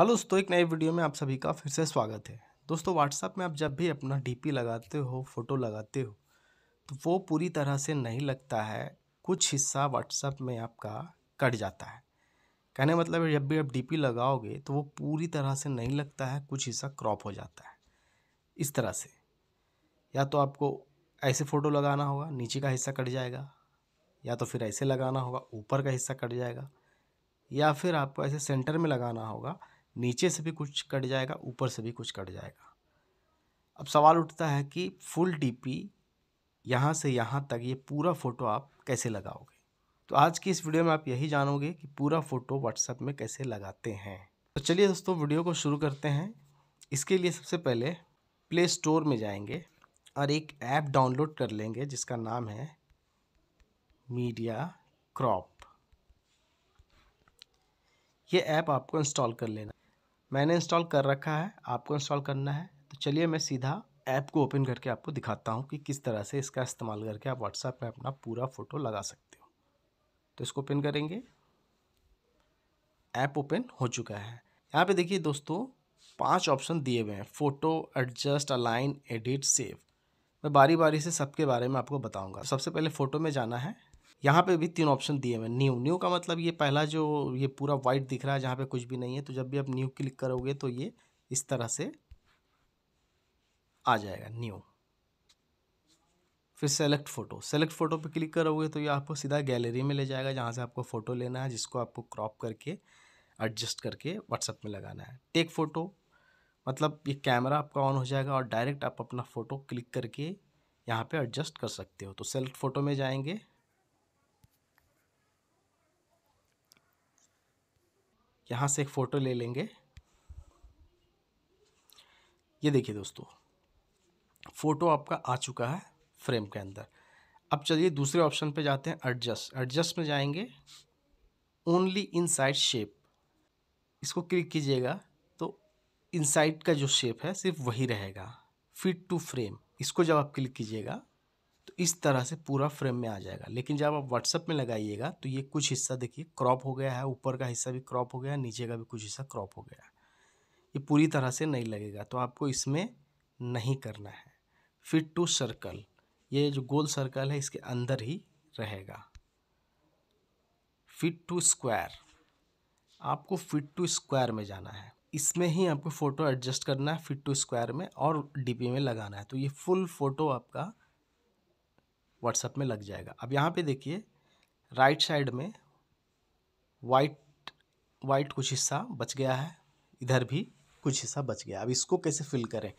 Hello दोस्तों एक नए वीडियो में आप सभी का फिर से स्वागत है दोस्तों व्हाट्सअप में आप जब भी अपना डीपी लगाते हो फ़ोटो लगाते हो तो वो पूरी तरह से नहीं लगता है कुछ हिस्सा व्हाट्सअप में आपका कट जाता है कहने मतलब जब भी आप डीपी लगाओगे तो वो पूरी तरह से नहीं लगता है कुछ हिस्सा क्रॉप हो जाता है इस तरह से या तो आपको ऐसे फ़ोटो लगाना होगा नीचे का हिस्सा कट जाएगा या तो फिर ऐसे लगाना होगा ऊपर का हिस्सा कट जाएगा या फिर आपको ऐसे सेंटर में लगाना होगा नीचे से भी कुछ कट जाएगा ऊपर से भी कुछ कट जाएगा अब सवाल उठता है कि फुल डीपी यहाँ से यहाँ तक ये पूरा फ़ोटो आप कैसे लगाओगे तो आज की इस वीडियो में आप यही जानोगे कि पूरा फ़ोटो व्हाट्सएप में कैसे लगाते हैं तो चलिए दोस्तों वीडियो को शुरू करते हैं इसके लिए सबसे पहले प्ले स्टोर में जाएंगे और एक ऐप डाउनलोड कर लेंगे जिसका नाम है मीडिया क्रॉप ये ऐप आपको इंस्टॉल कर लेना मैंने इंस्टॉल कर रखा है आपको इंस्टॉल करना है तो चलिए मैं सीधा ऐप को ओपन करके आपको दिखाता हूँ कि किस तरह से इसका इस्तेमाल करके आप व्हाट्सएप में अपना पूरा फ़ोटो लगा सकते हो तो इसको ओपन करेंगे ऐप ओपन हो चुका है यहाँ पे देखिए दोस्तों पांच ऑप्शन दिए हुए हैं photo adjust align edit save मैं बारी बारी से सबके बारे में आपको बताऊंगा सबसे पहले फ़ोटो में जाना है यहाँ पे भी तीन ऑप्शन दिए हुए न्यू न्यू का मतलब ये पहला जो ये पूरा वाइट दिख रहा है जहाँ पे कुछ भी नहीं है तो जब भी आप न्यू क्लिक करोगे तो ये इस तरह से आ जाएगा न्यू फिर सेलेक्ट फ़ोटो सेलेक्ट फ़ोटो पे क्लिक करोगे तो ये आपको सीधा गैलरी में ले जाएगा जहाँ से आपको फ़ोटो लेना है जिसको आपको क्रॉप करके एडजस्ट करके व्हाट्सअप में लगाना है टेक फ़ोटो मतलब ये कैमरा आपका ऑन हो जाएगा और डायरेक्ट आप अपना फ़ोटो क्लिक करके यहाँ पे एडजस्ट कर सकते हो तो सेलेक्ट फ़ोटो में जाएंगे यहाँ से एक फ़ोटो ले लेंगे ये देखिए दोस्तों फ़ोटो आपका आ चुका है फ्रेम के अंदर अब चलिए दूसरे ऑप्शन पे जाते हैं एडजस्ट एडजस्ट में जाएंगे ओनली इन साइड शेप इसको क्लिक कीजिएगा तो इनसाइड का जो शेप है सिर्फ वही रहेगा फिट टू फ्रेम इसको जब आप क्लिक कीजिएगा इस तरह से पूरा फ्रेम में आ जाएगा लेकिन जब आप व्हाट्सअप में लगाइएगा तो ये कुछ हिस्सा देखिए क्रॉप हो गया है ऊपर का हिस्सा भी क्रॉप हो गया है नीचे का भी कुछ हिस्सा क्रॉप हो गया है ये पूरी तरह से नहीं लगेगा तो आपको इसमें नहीं करना है फिट टू सर्कल ये जो गोल सर्कल है इसके अंदर ही रहेगा फिट टू स्क्वायर आपको फिट टू स्क्वायर में जाना है इसमें ही आपको फ़ोटो एडजस्ट करना है फिट टू स्क्वायर में और डीपी में लगाना है तो ये फुल फ़ोटो आपका व्हाट्सएप में लग जाएगा अब यहाँ पे देखिए राइट साइड में वाइट वाइट कुछ हिस्सा बच गया है इधर भी कुछ हिस्सा बच गया अब इसको कैसे फिल करें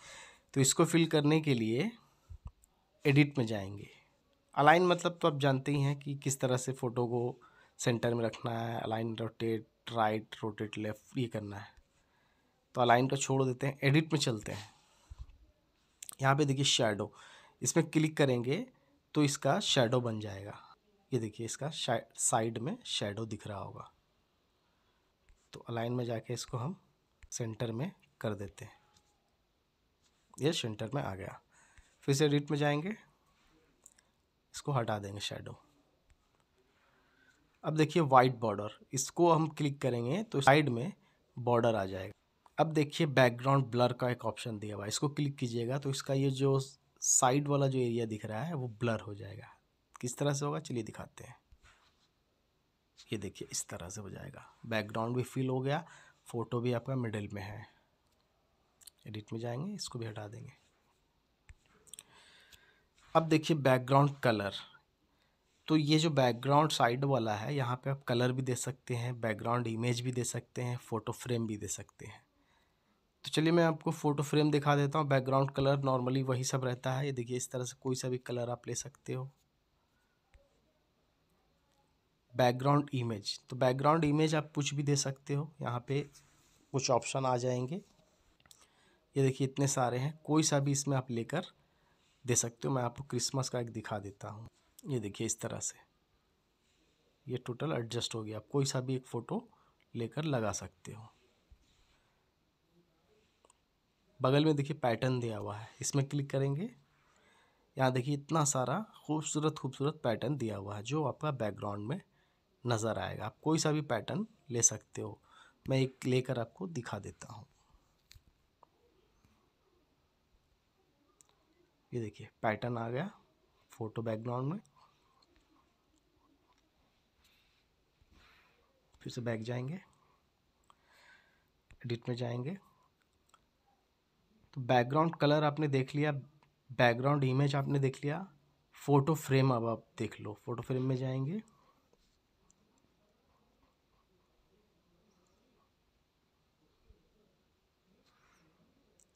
तो इसको फिल करने के लिए एडिट में जाएंगे अलाइन मतलब तो आप जानते ही हैं कि किस तरह से फ़ोटो को सेंटर में रखना है align rotate right rotate left ये करना है तो अलाइन को छोड़ देते हैं एडिट में चलते हैं यहाँ पे देखिए शेडो इसमें क्लिक करेंगे तो इसका शेडो बन जाएगा ये देखिए इसका साइड में शेडो दिख रहा होगा तो अलाइन में जाके इसको हम सेंटर में कर देते हैं ये सेंटर में आ गया फिर से एडिट में जाएंगे इसको हटा देंगे शेडो अब देखिए वाइट बॉर्डर इसको हम क्लिक करेंगे तो साइड में बॉर्डर आ जाएगा अब देखिए बैकग्राउंड ब्लर का एक ऑप्शन दिया हुआ है इसको क्लिक कीजिएगा तो इसका ये जो साइड वाला जो एरिया दिख रहा है वो ब्लर हो जाएगा किस तरह से होगा चलिए दिखाते हैं ये देखिए इस तरह से हो जाएगा बैकग्राउंड भी फिल हो गया फ़ोटो भी आपका मिडिल में है एडिट में जाएंगे इसको भी हटा देंगे अब देखिए बैकग्राउंड कलर तो ये जो बैकग्राउंड साइड वाला है यहाँ पे आप कलर भी दे सकते हैं बैकग्राउंड इमेज भी दे सकते हैं फ़ोटो फ्रेम भी दे सकते हैं तो चलिए मैं आपको फ़ोटो फ्रेम दिखा देता हूँ बैकग्राउंड कलर नॉर्मली वही सब रहता है ये देखिए इस तरह से कोई सा भी कलर आप ले सकते हो बैकग्राउंड इमेज तो बैकग्राउंड इमेज आप कुछ भी दे सकते हो यहाँ पे कुछ ऑप्शन आ जाएंगे ये देखिए इतने सारे हैं कोई सा भी इसमें आप लेकर दे सकते हो मैं आपको क्रिसमस का एक दिखा देता हूँ ये देखिए इस तरह से ये टोटल एडजस्ट हो गया आप कोई सा भी एक फ़ोटो लेकर लगा सकते हो बगल में देखिए पैटर्न दिया हुआ है इसमें क्लिक करेंगे यहाँ देखिए इतना सारा खूबसूरत खूबसूरत पैटर्न दिया हुआ है जो आपका बैकग्राउंड में नज़र आएगा आप कोई सा भी पैटर्न ले सकते हो मैं एक लेकर आपको दिखा देता हूँ ये देखिए पैटर्न आ गया फ़ोटो बैकग्राउंड में फिर से बैक जाएंगे एडिट में जाएंगे तो बैकग्राउंड कलर आपने देख लिया बैकग्राउंड इमेज आपने देख लिया फ़ोटो फ्रेम अब आप देख लो फ़ोटो फ्रेम में जाएंगे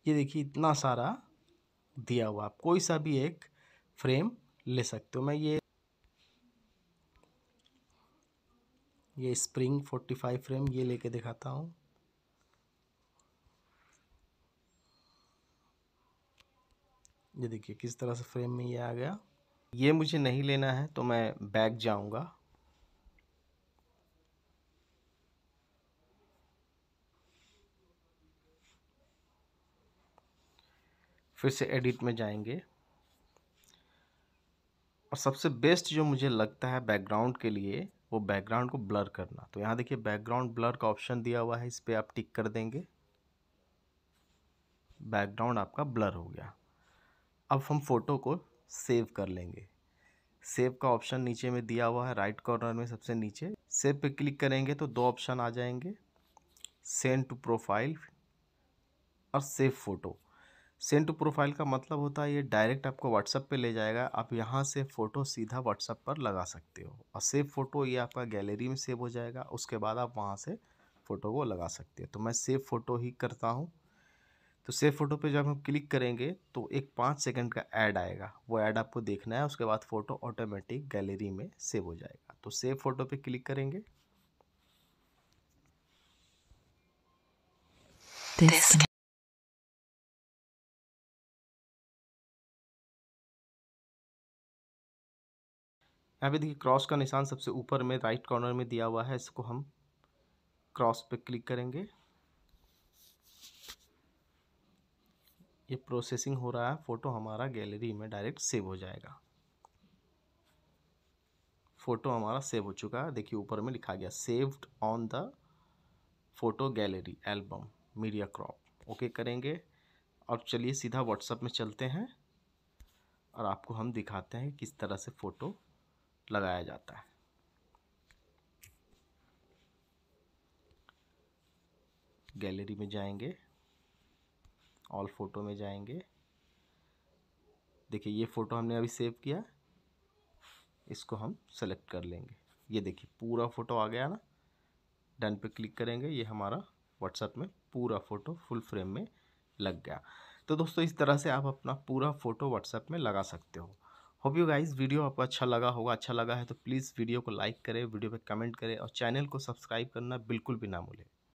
ये देखिए इतना सारा दिया हुआ आप कोई सा भी एक फ्रेम ले सकते हो मैं ये ये स्प्रिंग फोर्टी फाइव फ्रेम ये लेके दिखाता हूँ ये देखिए किस तरह से फ्रेम में ये आ गया ये मुझे नहीं लेना है तो मैं बैग जाऊंगा फिर से एडिट में जाएंगे और सबसे बेस्ट जो मुझे लगता है बैकग्राउंड के लिए वो बैकग्राउंड को ब्लर करना तो यहाँ देखिए बैकग्राउंड ब्लर का ऑप्शन दिया हुआ है इस पर आप टिक कर देंगे बैकग्राउंड आपका ब्लर हो गया अब हम फ़ोटो को सेव कर लेंगे सेव का ऑप्शन नीचे में दिया हुआ है राइट कॉर्नर में सबसे नीचे सेव पे क्लिक करेंगे तो दो ऑप्शन आ जाएंगे सेंड टू प्रोफाइल और save photo send to profile का मतलब होता है ये डायरेक्ट आपको व्हाट्सअप पे ले जाएगा आप यहाँ से फ़ोटो सीधा व्हाट्सअप पर लगा सकते हो और सेव फ़ोटो ये आपका गैलरी में सेव हो जाएगा उसके बाद आप वहाँ से फ़ोटो को लगा सकते हो तो मैं सेव फ़ोटो ही करता हूँ तो सेव फोटो पे जब हम क्लिक करेंगे तो एक पाँच सेकंड का ऐड आएगा वो ऐड आपको देखना है उसके बाद फ़ोटो ऑटोमेटिक गैलरी में सेव हो जाएगा तो सेव फोटो पे क्लिक करेंगे This. यहाँ पे देखिए क्रॉस का निशान सबसे ऊपर में राइट कॉर्नर में दिया हुआ है इसको हम क्रॉस पे क्लिक करेंगे ये प्रोसेसिंग हो रहा है फ़ोटो हमारा गैलरी में डायरेक्ट सेव हो जाएगा फ़ोटो हमारा सेव हो चुका है देखिए ऊपर में लिखा गया saved on the photo gallery album media crop okay करेंगे और चलिए सीधा व्हाट्सअप में चलते हैं और आपको हम दिखाते हैं किस तरह से फ़ोटो लगाया जाता है गैलरी में जाएंगे ऑल फ़ोटो में जाएंगे देखिए ये फ़ोटो हमने अभी सेव किया इसको हम सेलेक्ट कर लेंगे ये देखिए पूरा फ़ोटो आ गया ना डन पे क्लिक करेंगे ये हमारा व्हाट्सएप में पूरा फ़ोटो फुल फ्रेम में लग गया तो दोस्तों इस तरह से आप अपना पूरा फ़ोटो व्हाट्सएप में लगा सकते हो होप यू गाइस वीडियो आपको अच्छा लगा होगा अच्छा लगा है तो प्लीज़ वीडियो को लाइक करें वीडियो पे कमेंट करें और चैनल को सब्सक्राइब करना बिल्कुल भी ना भूलें